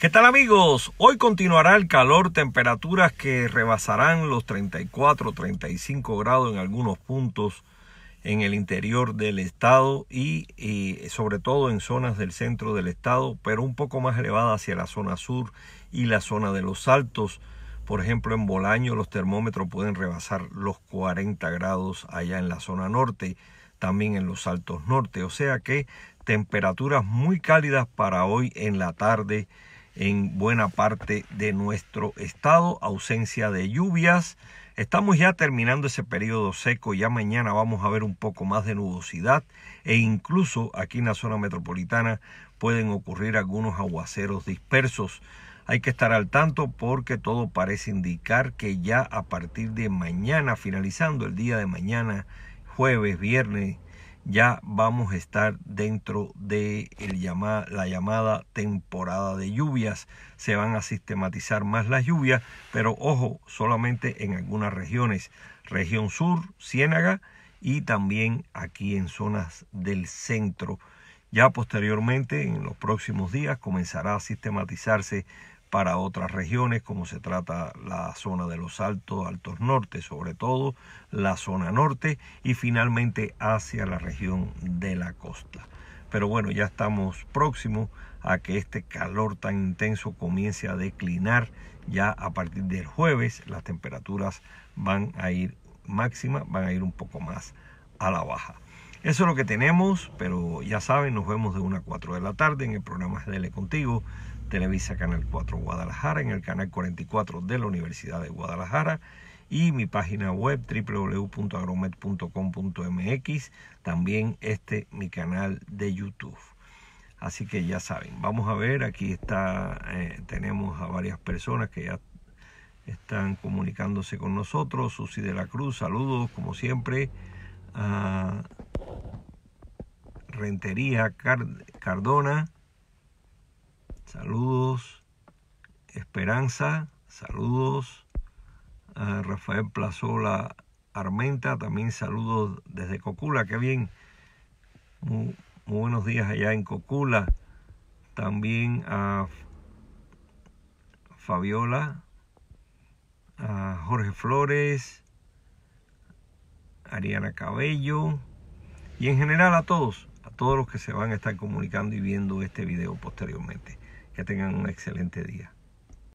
¿Qué tal amigos? Hoy continuará el calor, temperaturas que rebasarán los 34, 35 grados en algunos puntos en el interior del estado y, eh, sobre todo en zonas del centro del estado, pero un poco más elevada hacia la zona sur y la zona de los altos. Por ejemplo, en Bolaño los termómetros pueden rebasar los 40 grados allá en la zona norte, también en los altos norte. O sea que temperaturas muy cálidas para hoy en la tarde en buena parte de nuestro estado, ausencia de lluvias. Estamos ya terminando ese periodo seco, ya mañana vamos a ver un poco más de nubosidad e incluso aquí en la zona metropolitana pueden ocurrir algunos aguaceros dispersos. Hay que estar al tanto porque todo parece indicar que ya a partir de mañana, finalizando el día de mañana, jueves, viernes, ya vamos a estar dentro de la llamada temporada de lluvias. Se van a sistematizar más las lluvias, pero ojo, solamente en algunas regiones. Región Sur, Ciénaga y también aquí en zonas del centro. Ya posteriormente, en los próximos días, comenzará a sistematizarse para otras regiones, como se trata la zona de los altos, altos norte, sobre todo la zona norte y finalmente hacia la región de la costa. Pero bueno, ya estamos próximos a que este calor tan intenso comience a declinar. Ya a partir del jueves las temperaturas van a ir máxima, van a ir un poco más a la baja. Eso es lo que tenemos, pero ya saben, nos vemos de 1 a 4 de la tarde en el programa GDL Contigo, Televisa Canal 4 Guadalajara, en el canal 44 de la Universidad de Guadalajara y mi página web www.agromet.com.mx, también este mi canal de YouTube. Así que ya saben, vamos a ver, aquí está, eh, tenemos a varias personas que ya están comunicándose con nosotros. Susi de la Cruz, saludos como siempre. Rentería Cardona. Saludos. Esperanza. Saludos. A Rafael Plazola Armenta. También saludos desde Cocula. Qué bien. Muy, buenos días allá en Cocula. También a Fabiola. A Jorge Flores. Ariana Cabello y en general a todos todos los que se van a estar comunicando y viendo este video posteriormente. Que tengan un excelente día.